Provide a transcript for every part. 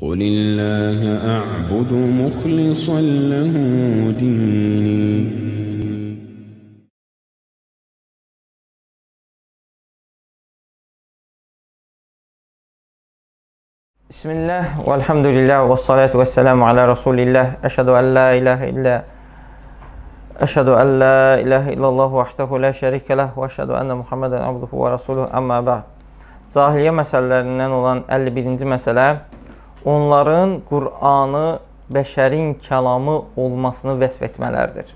قل الله أعبد مخلصا له ديني بسم الله والحمد لله والصلاة والسلام على رسول الله أشهد أن لا إله إلا أشهد أن لا إله إلا الله وحده لا شريك له وأشهد أن محمدا عبده ورسوله أما بعد Zahiliyə məsələlərindən olan 51-ci məsələ onların Qur'anı bəşərin kəlamı olmasını vəsf etmələridir.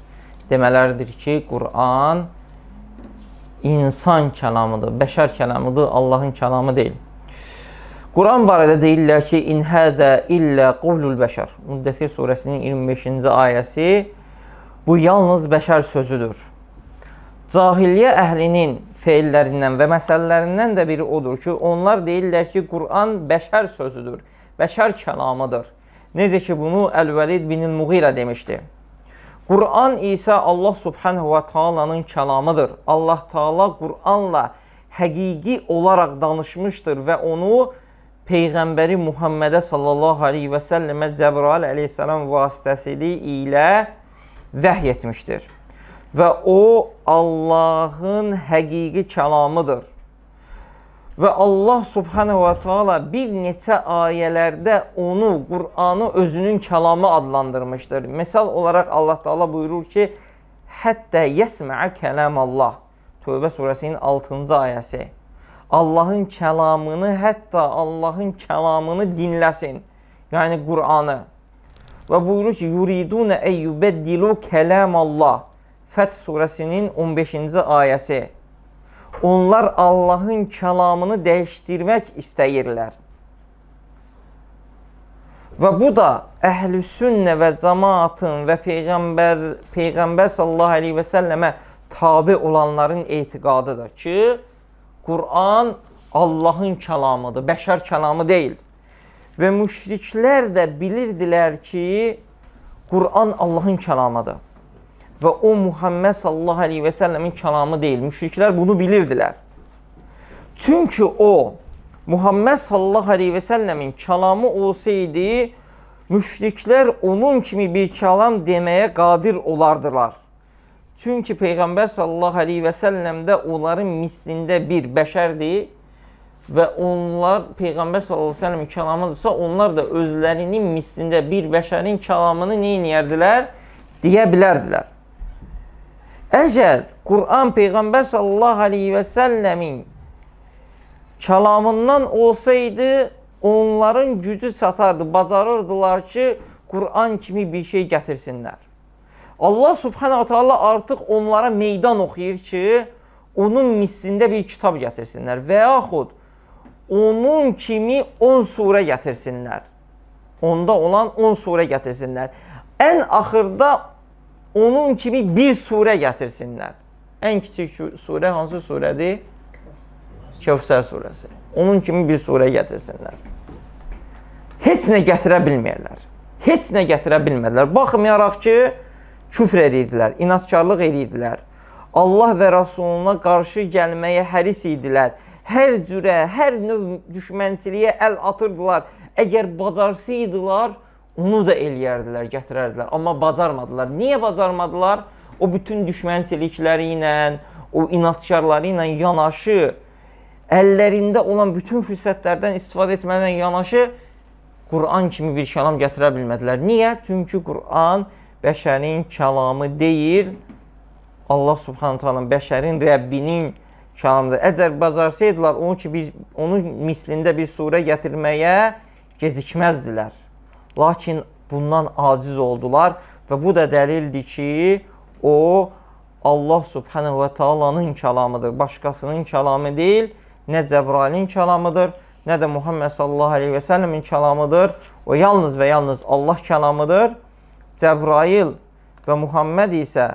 Demələrdir ki, Qur'an insan kəlamıdır, bəşər kəlamıdır, Allahın kəlamı deyil. Quran barədə deyirlər ki, in hədə illə qovlul bəşər. Müddətir surəsinin 25-ci ayəsi bu yalnız bəşər sözüdür. Cahiliyyə əhlinin feillərindən və məsələlərindən də biri odur ki, onlar deyirlər ki, Quran bəşər sözüdür bəşər kəlamıdır. Necə ki, bunu Əl-Vəlid bin Muğirə demişdi. Qur'an isə Allah subhanahu və taalanın kəlamıdır. Allah taala Qur'anla həqiqi olaraq danışmışdır və onu Peyğəmbəri Muhammədə sallallahu aleyhi və səlləmə Cəbrail aleyhissalam vasitəsili ilə vəhy etmişdir. Və o, Allahın həqiqi kəlamıdır. Və Allah subhanahu wa taala bir neçə ayələrdə onu, Qur'anı özünün kəlamı adlandırmışdır. Məsəl olaraq Allah Taala buyurur ki: "Hətta yesmə kəlam Allah." Tövbə surəsinin 6-cı ayəsi. Allahın kəlamını, hətta Allahın kəlamını dinləsin. Yəni Qur'anı. Və buyurur ki: "Yuriduna eyyubeddilu kəlam Allah." Fəth surəsinin 15-ci ayəsi. Onlar Allahın kəlamını dəyişdirmək istəyirlər. Və bu da əhlüsünnə və cəmaatın və peyğəmbər peyğəmbər sallallahu əleyhi və səlləmə tabe olanların etiqadıdır ki, Quran Allahın kəlamıdır, bəşər kəlamı deyil. Və müşriklər də bilirdilər ki, Quran Allahın kəlamıdır və o Muhammed sallallahu əleyhi və səlləmin kəlamı deyil. Müşriklər bunu bilirdilər. Çünki o Muhammed sallallahu əleyhi və səlləmin kəlamı olsaydı, müşriklər onun kimi bir kəlam deməyə qadir olardılar. Çünki Peyğəmbər sallallahu əleyhi və səlləm də onların mislində bir bəşərdir və onlar Peyğəmbər sallallahu əleyhi və səlləmin kəlamıdırsa, onlar da özlərinin mislində bir bəşərin kəlamını nə edərdilər? Deyə bilərdilər. Əgər Quran Peyğəmbər sallallahu aleyhi və səlləmin kəlamından olsaydı, onların gücü çatardı, bacarırdılar ki, Quran kimi bir şey gətirsinlər. Allah subhanahu taala artıq onlara meydan oxuyur ki, onun mislində bir kitab gətirsinlər və yaxud onun kimi 10 surə gətirsinlər. Onda olan 10 surə gətirsinlər. Ən axırda onun kimi bir surə gətirsinlər. Ən kiçik surə hansı surədir? Kevsər surəsi. Onun kimi bir surə gətirsinlər. Heç nə gətirə bilməyirlər. Heç nə gətirə bilmədilər. Baxmayaraq ki, küfr edirdilər, inatkarlıq edirdilər. Allah və Rasuluna qarşı gəlməyə həris idilər. Hər cürə, hər növ düşmənçiliyə əl atırdılar. Əgər bacarsaydılar, onu da eləyərdilər, gətirərdilər. Amma bacarmadılar. Niyə bacarmadılar? O bütün düşmənçilikləri ilə, o inadkarları ilə yanaşı əllərində olan bütün fürsətlərdən istifadə etməklə yanaşı Quran kimi bir kəlam gətirə bilmədilər. Niyə? Çünki Quran bəşərin kəlamı deyil. Allah Subhanahu taala bəşərin Rəbbinin kəlamıdır. Əgər bacarsaydılar onu ki bir onun mislində bir surə gətirməyə gecikməzdilər lakin bundan aciz oldular və bu da dəlildir ki, o Allah subhanahu və taalanın kəlamıdır, başqasının kəlamı deyil, nə Cəbrailin kəlamıdır, nə də Muhammed sallallahu aleyhi və səlləmin kəlamıdır. O yalnız və yalnız Allah kəlamıdır. Cəbrail və Muhammed isə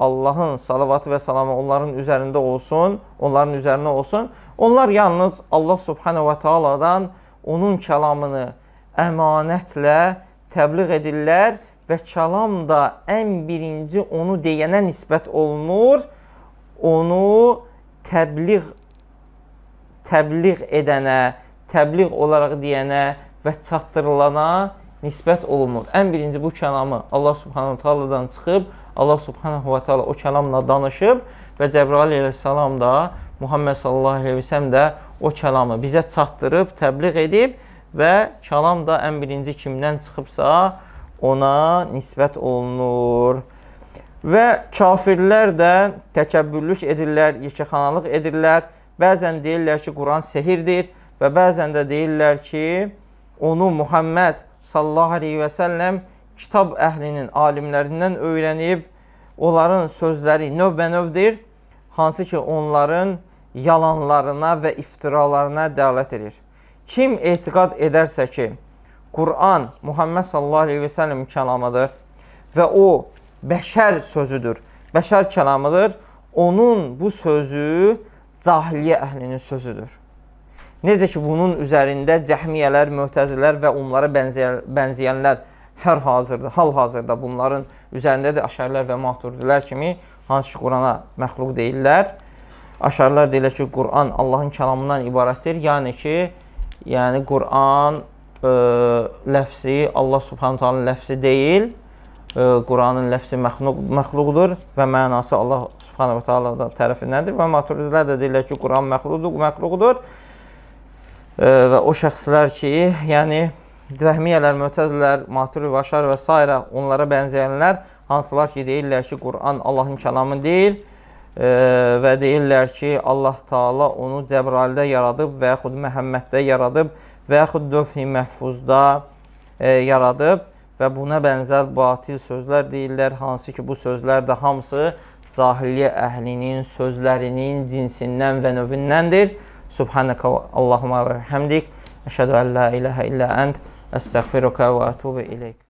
Allahın salavatı və salamı onların üzərində olsun, onların üzərinə olsun. Onlar yalnız Allah subhanahu və taalandan onun kəlamını, əmanətlə təbliğ edirlər və kəlam da ən birinci onu deyənə nisbət olunur. Onu təbliğ təbliğ edənə, təbliğ olaraq deyənə və çatdırılana nisbət olunur. Ən birinci bu kəlamı Allah Subhanahu Taala'dan çıxıb, Allah Subhanahu va Taala o kəlamla danışıb və Cəbrail əleyhissalam da Muhammed sallallahu əleyhi və səlləm də o kəlamı bizə çatdırıb, təbliğ edib və kəlam da ən birinci kimdən çıxıbsa, ona nisbət olunur. Və kafirlər də təkəbbürlük edirlər, yekəxanalıq edirlər. Bəzən deyirlər ki, Quran sehirdir və bəzən də deyirlər ki, onu Muhammed sallallahu aleyhi və səlləm kitab əhlinin alimlərindən öyrənib, onların sözləri növbə-növdür, hansı ki, onların yalanlarına və iftiralarına dəalət edir. Kim etiqad edərsə ki, Quran Muhammed sallallahu aleyhi ve sellem kəlamıdır və o bəşər sözüdür, bəşər kəlamıdır, onun bu sözü cahiliyə əhlinin sözüdür. Necə ki, bunun üzərində cəhmiyyələr, möhtəzilər və onlara bənzəyənlər hər hazırda, hal-hazırda bunların üzərində də aşərlər və maturdilər kimi, hansı ki, Qurana məxluq deyirlər. Aşərlər deyirlər ki, Quran Allahın kəlamından ibarətdir, yəni ki, yəni Quran ə, e, ləfsi Allah subhanahu taala ləfsi deyil. E, Quranın ləfsi məxluq, məxluqdur və mənası Allah subhanahu taala tərəfindəndir və maturidlər də deyirlər ki, Quran məxluqdur, məxluqdur. Ə, e, və o şəxslər ki, yəni Cəhmiyyələr, Mötəzilər, Maturidi Vaşar və s. onlara bənzəyənlər hansılar ki, deyirlər ki, Quran Allahın kəlamı deyil və deyirlər ki, Allah Taala onu Cəbraldə yaradıb və yaxud Məhəmməddə yaradıb və yaxud Dövfi Məhfuzda e, yaradıb və buna bənzər batil sözlər deyirlər, hansı ki, bu sözlər də hamısı cahiliyyə əhlinin sözlərinin cinsindən və növündəndir. Subhanəkə Allahumma və həmdik. Əşhədu ən la ilahə illə ənd. Əstəğfiruka və ətubu ileyk.